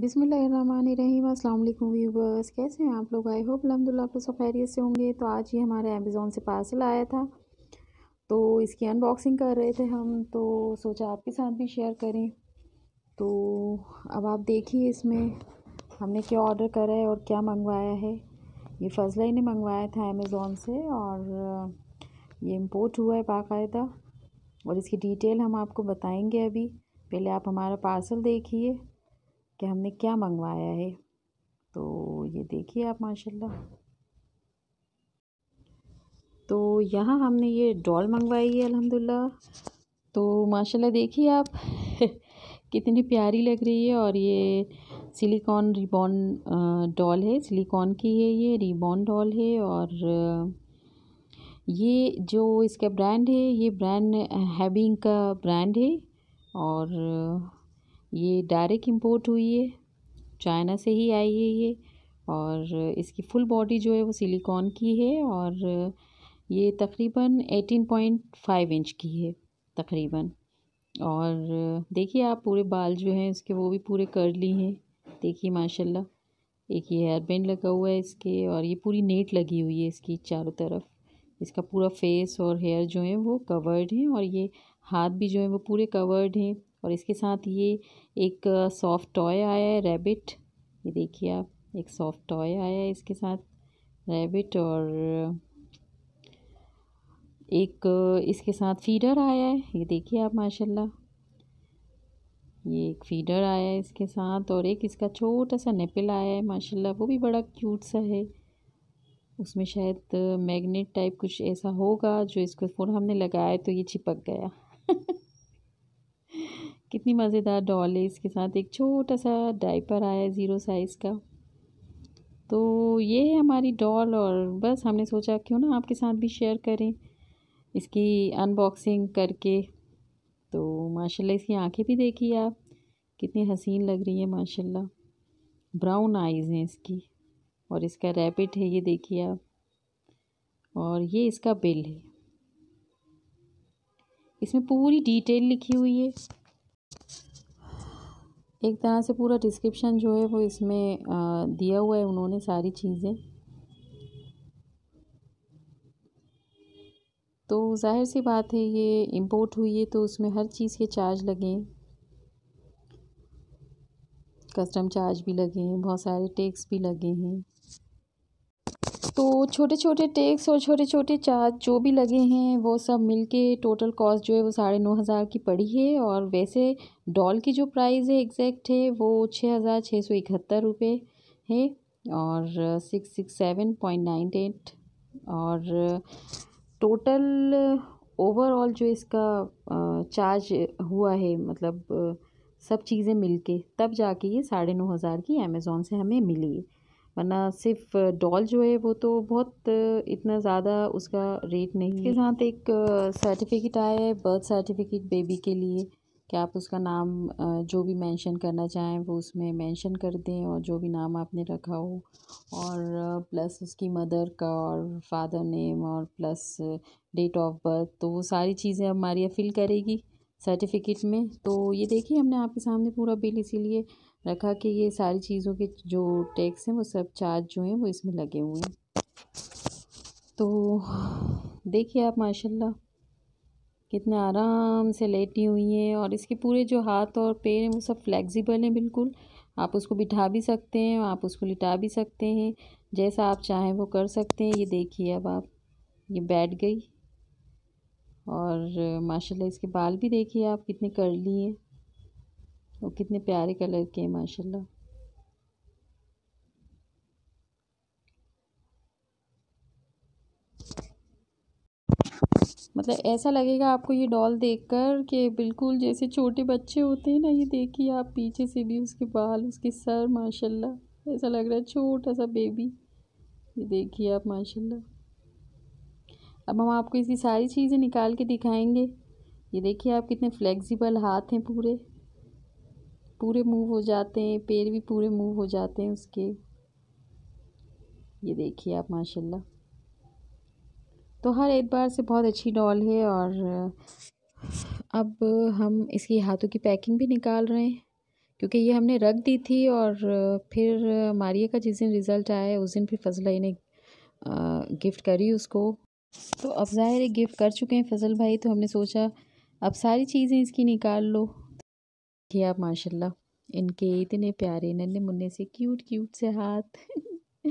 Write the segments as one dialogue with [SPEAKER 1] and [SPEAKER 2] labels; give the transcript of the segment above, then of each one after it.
[SPEAKER 1] बिसमीम अल्लाम व्यूवर्स कैसे हैं आप लोग आई होप अलहमदिल्ला आप सब खैरियत से होंगे तो आज ये हमारे अमेज़ोन से पार्सल आया था तो इसकी अनबॉक्सिंग कर रहे थे हम तो सोचा आपके साथ भी शेयर करें तो अब आप देखिए इसमें हमने क्या ऑर्डर करा है और क्या मंगवाया है ये फजला ने मंगवाया था अमेज़ोन से और ये इम्पोर्ट हुआ है बाकायदा और इसकी डिटेल हम आपको बताएँगे अभी पहले आप हमारा पार्सल देखिए कि हमने क्या मंगवाया है तो ये देखिए आप माशाल्लाह तो यहाँ हमने ये डॉल मंगवाई है अल्हम्दुलिल्लाह तो माशाल्लाह देखिए आप कितनी प्यारी लग रही है और ये सिलिकॉन रिबॉन डॉल है सिलिकॉन की है ये रिबॉन डॉल है और ये जो इसका ब्रांड है ये ब्रांड हैबिंग का ब्रांड है और ये डायरेक्ट इम्पोर्ट हुई है चाइना से ही आई है ये और इसकी फुल बॉडी जो है वो सिलिकॉन की है और ये तकरीबन फाइव इंच की है तकरीबन और देखिए आप पूरे बाल जो हैं इसके वो भी पूरे कर ली हैं देखिए माशाल्लाह एक ये हेयर बैंड लगा हुआ है इसके और ये पूरी नेट लगी हुई है इसकी चारों तरफ इसका पूरा फेस और हेयर जो है वो कवर्ड है और ये हाथ भी जो है वो पूरे कवर्ड हैं और इसके साथ ये एक सॉफ्ट टॉय आया है रैबिट ये देखिए आप एक सॉफ्ट टॉय आया है इसके साथ रैबिट और एक इसके साथ फीडर आया है ये देखिए आप माशाल्लाह ये एक फीडर आया है इसके साथ और एक इसका छोटा सा नेपिल आया है माशाल्लाह वो भी बड़ा क्यूट सा है उसमें शायद मैग्नेट टाइप कुछ ऐसा होगा जो इसको फ़ोन हमने लगाया तो ये चिपक गया कितनी मज़ेदार डॉल है इसके साथ एक छोटा सा डाइपर आया ज़ीरो साइज़ का तो ये है हमारी डॉल और बस हमने सोचा क्यों ना आपके साथ भी शेयर करें इसकी अनबॉक्सिंग करके तो माशाल्लाह इसकी आंखें भी देखिए आप कितनी हसीन लग रही है माशाल्लाह ब्राउन आइज़ हैं इसकी और इसका रैपिड है ये देखिए आप और ये इसका बिल है इसमें पूरी डिटेल लिखी हुई है एक तरह से पूरा डिस्क्रिप्शन जो है वो इसमें दिया हुआ है उन्होंने सारी चीज़ें तो जाहिर सी बात है ये इम्पोर्ट हुई है तो उसमें हर चीज़ के चार्ज लगे कस्टम चार्ज भी लगे हैं बहुत सारे टैक्स भी लगे हैं तो छोटे छोटे टैक्स और छोटे छोटे चार्ज जो भी लगे हैं वो सब मिलके टोटल कॉस्ट जो है वो साढ़े नौ हज़ार की पड़ी है और वैसे डॉल की जो प्राइस है एग्जैक्ट है वो छः हज़ार छः सौ इकहत्तर रुपये है और six six seven point nine eight और टोटल ओवरऑल जो इसका चार्ज हुआ है मतलब सब चीज़ें मिलके तब जाके ये साढ़े नौ हज़ार की अमेज़ोन से हमें मिली वरना सिर्फ डॉल जो है वो तो बहुत इतना ज़्यादा उसका रेट नहीं इसके साथ एक सर्टिफिकेट आया है बर्थ सर्टिफिकेट बेबी के लिए कि आप उसका नाम जो भी मेंशन करना चाहें वो उसमें मेंशन कर दें और जो भी नाम आपने रखा हो और प्लस उसकी मदर का और फादर नेम और प्लस डेट ऑफ बर्थ तो वो सारी चीज़ें अब मारिया फिल करेगी सर्टिफिकेट में तो ये देखिए हमने आपके सामने पूरा बिल इसीलिए रखा कि ये सारी चीज़ों के जो टैक्स हैं वो सब चार्ज जो हैं वो इसमें लगे हुए हैं तो देखिए आप माशाल्लाह कितने आराम से लेटी हुई हैं और इसके पूरे जो हाथ और पैर हैं वो सब फ्लेक्सिबल हैं बिल्कुल आप उसको बिठा भी सकते हैं आप उसको लिटा भी सकते हैं जैसा आप चाहें वो कर सकते हैं ये देखिए अब आप ये बैठ गई और माशाल्लाह इसके बाल भी देखिए आप कितने कर लिए हैं वो कितने प्यारे कलर के हैं माशाल्लाह मतलब ऐसा लगेगा आपको ये डॉल देखकर कि बिल्कुल जैसे छोटे बच्चे होते हैं ना ये देखिए आप पीछे से भी उसके बाल उसके सर माशाल्लाह ऐसा लग रहा है छोटा सा बेबी ये देखिए आप माशाल्लाह अब हम आपको इसकी सारी चीज़ें निकाल के दिखाएंगे ये देखिए आप कितने फ्लेक्सिबल हाथ हैं पूरे पूरे मूव हो जाते हैं पैर भी पूरे मूव हो जाते हैं उसके ये देखिए आप माशाल्लाह तो हर एतबार से बहुत अच्छी डॉल है और अब हम इसकी हाथों की पैकिंग भी निकाल रहे हैं क्योंकि ये हमने रख दी थी और फिर मारिया का जिस दिन रिज़ल्ट आया उस दिन फिर फजल भाई ने गिफ्ट करी उसको तो अब ज़ाहिर गिफ्ट कर चुके हैं फजल भाई तो हमने सोचा अब सारी चीज़ें इसकी निकाल लो देखिए आप माशाल्लाह इनके इतने प्यारे नन्हे मुन्ने से क्यूट क्यूट से हाथ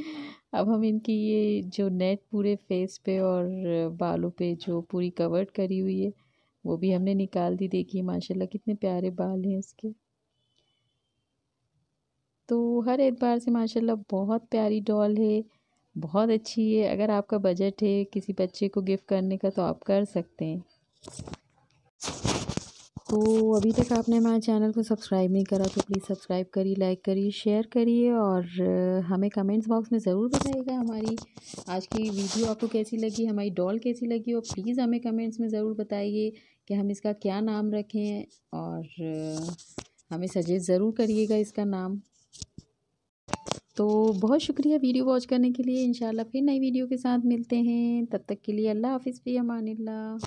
[SPEAKER 1] अब हम इनकी ये जो नेट पूरे फेस पे और बालों पे जो पूरी कवर्ड करी हुई है वो भी हमने निकाल दी देखिए माशाल्लाह कितने प्यारे बाल हैं इसके तो हर एतबार से माशाल्लाह बहुत प्यारी डॉल है बहुत अच्छी है अगर आपका बजट है किसी बच्चे को गिफ्ट करने का तो आप कर सकते हैं तो अभी तक आपने हमारे चैनल को सब्सक्राइब नहीं करा तो प्लीज़ सब्सक्राइब करिए लाइक करिए शेयर करिए और हमें कमेंट्स बॉक्स में ज़रूर बताइएगा हमारी आज की वीडियो आपको कैसी लगी हमारी डॉल कैसी लगी और प्लीज़ हमें कमेंट्स में ज़रूर बताइए कि हम इसका क्या नाम रखें और हमें सजेस्ट ज़रूर करिएगा इसका नाम तो बहुत शुक्रिया वीडियो वॉच करने के लिए इंशाल्लाह फिर नई वीडियो के साथ मिलते हैं तब तक के लिए अल्लाह हाफिज़ भी अमान